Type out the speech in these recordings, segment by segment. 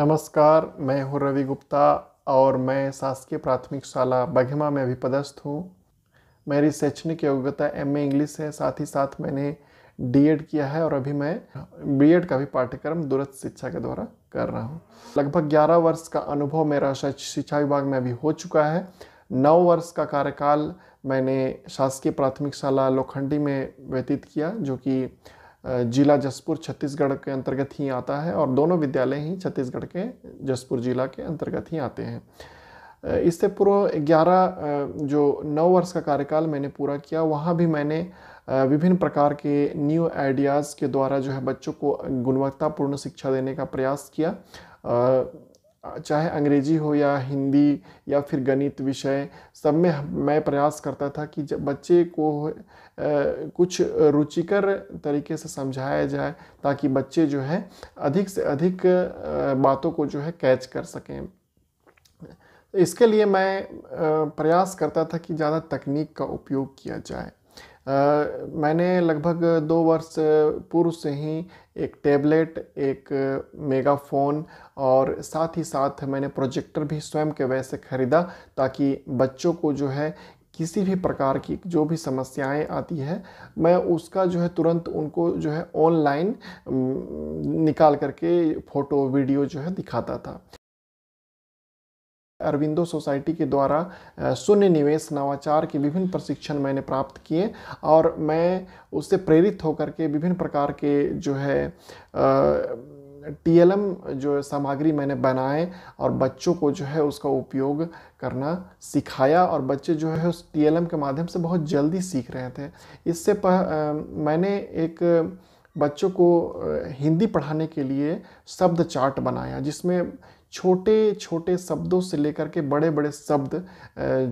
नमस्कार मैं हूँ रवि गुप्ता और मैं शासकीय प्राथमिक शाला बघेमा में पदस्थ हूँ मेरी शैक्षणिक योग्यता एम ए इंग्लिश है साथ ही साथ मैंने एड किया है और अभी मैं एड का भी पाठ्यक्रम दूरस्थ शिक्षा के द्वारा कर रहा हूँ लगभग 11 वर्ष का अनुभव मेरा शिक्षा विभाग में अभी हो चुका है नौ वर्ष का कार्यकाल मैंने शासकीय प्राथमिक शाला लोखंडी में व्यतीत किया जो कि जिला जसपुर छत्तीसगढ़ के अंतर्गत ही आता है और दोनों विद्यालय ही छत्तीसगढ़ के जसपुर जिला के अंतर्गत ही आते हैं इससे पूर्व ग्यारह जो नौ वर्ष का कार्यकाल मैंने पूरा किया वहाँ भी मैंने विभिन्न प्रकार के न्यू आइडियाज़ के द्वारा जो है बच्चों को गुणवत्तापूर्ण शिक्षा देने का प्रयास किया चाहे अंग्रेजी हो या हिंदी या फिर गणित विषय सब में मैं प्रयास करता था कि जब बच्चे को कुछ रुचिकर तरीके से समझाया जाए ताकि बच्चे जो है अधिक से अधिक बातों को जो है कैच कर सकें इसके लिए मैं प्रयास करता था कि ज़्यादा तकनीक का उपयोग किया जाए मैंने लगभग दो वर्ष पूर्व से ही एक टैबलेट एक मेगाफोन और साथ ही साथ मैंने प्रोजेक्टर भी स्वयं के वैसे ख़रीदा ताकि बच्चों को जो है किसी भी प्रकार की जो भी समस्याएं आती है मैं उसका जो है तुरंत उनको जो है ऑनलाइन निकाल करके फ़ोटो वीडियो जो है दिखाता था अरविंदो सोसाइटी के द्वारा शून्य निवेश नवाचार के विभिन्न प्रशिक्षण मैंने प्राप्त किए और मैं उससे प्रेरित होकर के विभिन्न प्रकार के जो है टी एल एम जो सामग्री मैंने बनाए और बच्चों को जो है उसका उपयोग करना सिखाया और बच्चे जो है उस टी एल एम के माध्यम से बहुत जल्दी सीख रहे थे इससे पह, मैंने एक बच्चों को हिंदी पढ़ाने के लिए शब्द चार्ट बनाया जिसमें छोटे छोटे शब्दों से लेकर के बड़े बड़े शब्द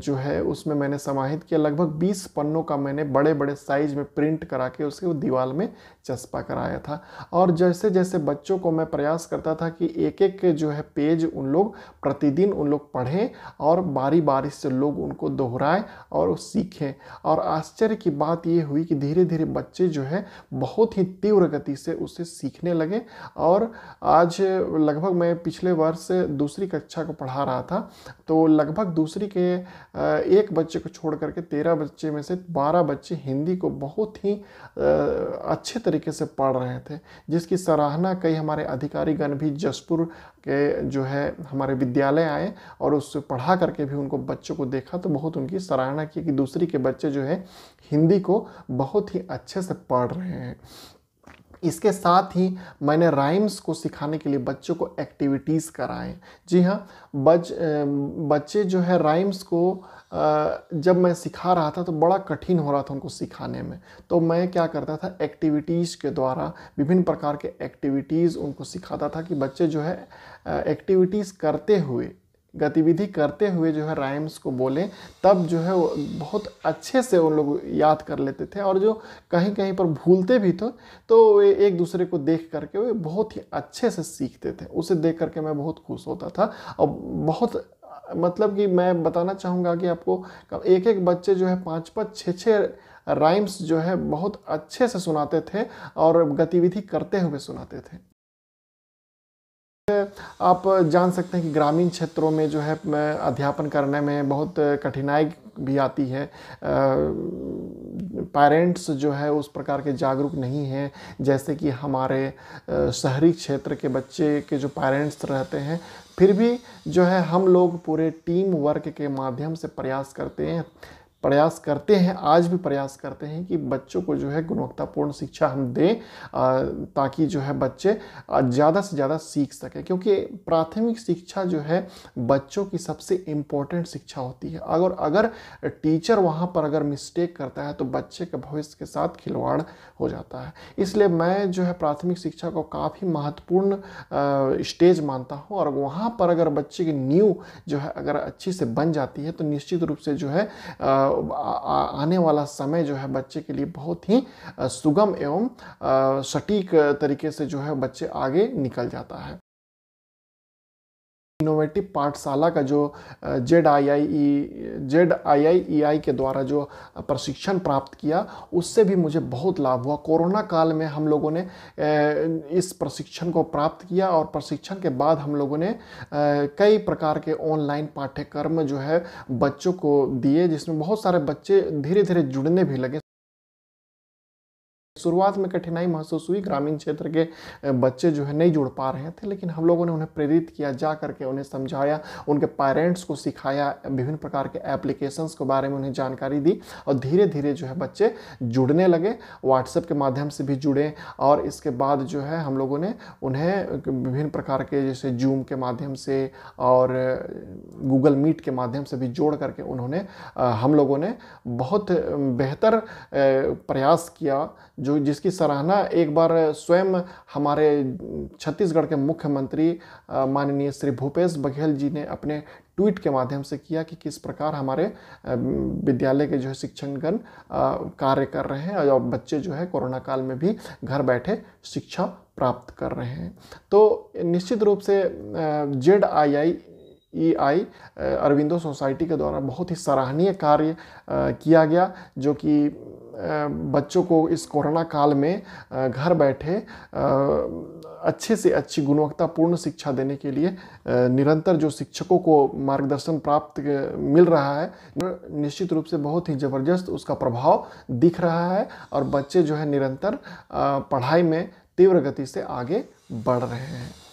जो है उसमें मैंने समाहित किया लगभग 20 पन्नों का मैंने बड़े बड़े साइज में प्रिंट करा के उसके दीवार में चस्पा कराया था और जैसे जैसे बच्चों को मैं प्रयास करता था कि एक एक जो है पेज उन लोग प्रतिदिन उन लोग पढ़ें और बारी बारी से लोग उनको दोहराएं और सीखें और आश्चर्य की बात ये हुई कि धीरे धीरे बच्चे जो है बहुत ही तीव्र गति से उसे सीखने लगे और आज लगभग मैं पिछले वर्ष से दूसरी कक्षा को पढ़ा रहा था तो लगभग दूसरी के एक बच्चे को छोड़ करके तेरह बच्चे में से बारह बच्चे हिंदी को बहुत ही अच्छे तरीके से पढ़ रहे थे जिसकी सराहना कई हमारे अधिकारीगण भी जसपुर के जो है हमारे विद्यालय आए और उससे पढ़ा करके भी उनको बच्चों को देखा तो बहुत उनकी सराहना की कि दूसरी के बच्चे जो है हिंदी को बहुत ही अच्छे से पढ़ रहे हैं इसके साथ ही मैंने राइम्स को सिखाने के लिए बच्चों को एक्टिविटीज़ कराएं जी हाँ बच बच्चे जो है राइम्स को जब मैं सिखा रहा था तो बड़ा कठिन हो रहा था उनको सिखाने में तो मैं क्या करता था एक्टिविटीज़ के द्वारा विभिन्न प्रकार के एक्टिविटीज़ उनको सिखाता था कि बच्चे जो है एक्टिविटीज़ करते हुए गतिविधि करते हुए जो है राइम्स को बोले तब जो है बहुत अच्छे से उन लोग याद कर लेते थे और जो कहीं कहीं पर भूलते भी थे तो वे एक दूसरे को देख करके वे बहुत ही अच्छे से सीखते थे उसे देख करके मैं बहुत खुश होता था और बहुत मतलब कि मैं बताना चाहूँगा कि आपको एक एक बच्चे जो है पाँच पाँच छः छः राइम्स जो है बहुत अच्छे से सुनाते थे और गतिविधि करते हुए सुनाते थे आप जान सकते हैं कि ग्रामीण क्षेत्रों में जो है अध्यापन करने में बहुत कठिनाई भी आती है पेरेंट्स जो है उस प्रकार के जागरूक नहीं हैं जैसे कि हमारे शहरी क्षेत्र के बच्चे के जो पेरेंट्स रहते हैं फिर भी जो है हम लोग पूरे टीम वर्क के माध्यम से प्रयास करते हैं प्रयास करते हैं आज भी प्रयास करते हैं कि बच्चों को जो है गुणवत्तापूर्ण शिक्षा हम दें ताकि जो है बच्चे ज़्यादा से ज़्यादा सीख सकें क्योंकि प्राथमिक शिक्षा जो है बच्चों की सबसे इम्पोर्टेंट शिक्षा होती है अगर अगर टीचर वहाँ पर अगर मिस्टेक करता है तो बच्चे के भविष्य के साथ खिलवाड़ हो जाता है इसलिए मैं जो है प्राथमिक शिक्षा को काफ़ी महत्वपूर्ण स्टेज मानता हूँ और वहाँ पर अगर बच्चे की नींव जो है अगर अच्छी से बन जाती है तो निश्चित रूप से जो है आने वाला समय जो है बच्चे के लिए बहुत ही सुगम एवं सटीक तरीके से जो है बच्चे आगे निकल जाता है इनोवेटिव पाठशाला का जो Z I I E Z I I E आई के द्वारा जो प्रशिक्षण प्राप्त किया उससे भी मुझे बहुत लाभ हुआ कोरोना काल में हम लोगों ने इस प्रशिक्षण को प्राप्त किया और प्रशिक्षण के बाद हम लोगों ने कई प्रकार के ऑनलाइन पाठ्यक्रम जो है बच्चों को दिए जिसमें बहुत सारे बच्चे धीरे धीरे जुड़ने भी लगे शुरुआत में कठिनाई महसूस हुई ग्रामीण क्षेत्र के बच्चे जो है नहीं जुड़ पा रहे थे लेकिन हम लोगों ने उन्हें प्रेरित किया जा करके उन्हें समझाया उनके पेरेंट्स को सिखाया विभिन्न प्रकार के एप्लीकेशंस के बारे में उन्हें जानकारी दी और धीरे धीरे जो है बच्चे जुड़ने लगे व्हाट्सएप के माध्यम से भी जुड़े और इसके बाद जो है हम लोगों ने उन्हें विभिन्न प्रकार के जैसे जूम के माध्यम से और गूगल मीट के माध्यम से भी जोड़ करके उन्होंने हम लोगों ने बहुत बेहतर प्रयास किया जो जिसकी सराहना एक बार स्वयं हमारे छत्तीसगढ़ के मुख्यमंत्री माननीय श्री भूपेश बघेल जी ने अपने ट्वीट के माध्यम से किया कि किस प्रकार हमारे विद्यालय के जो है शिक्षकगण कार्य कर रहे हैं और बच्चे जो है कोरोना काल में भी घर बैठे शिक्षा प्राप्त कर रहे हैं तो निश्चित रूप से Z I I E I Aurobindo society के द्वारा बहुत ही सराहनीय कार्य किया गया जो कि बच्चों को इस कोरोना काल में घर बैठे अच्छे से अच्छी गुणवत्तापूर्ण शिक्षा देने के लिए निरंतर जो शिक्षकों को मार्गदर्शन प्राप्त मिल रहा है निश्चित रूप से बहुत ही ज़बरदस्त उसका प्रभाव दिख रहा है और बच्चे जो है निरंतर पढ़ाई में तीव्र गति से आगे बढ़ रहे हैं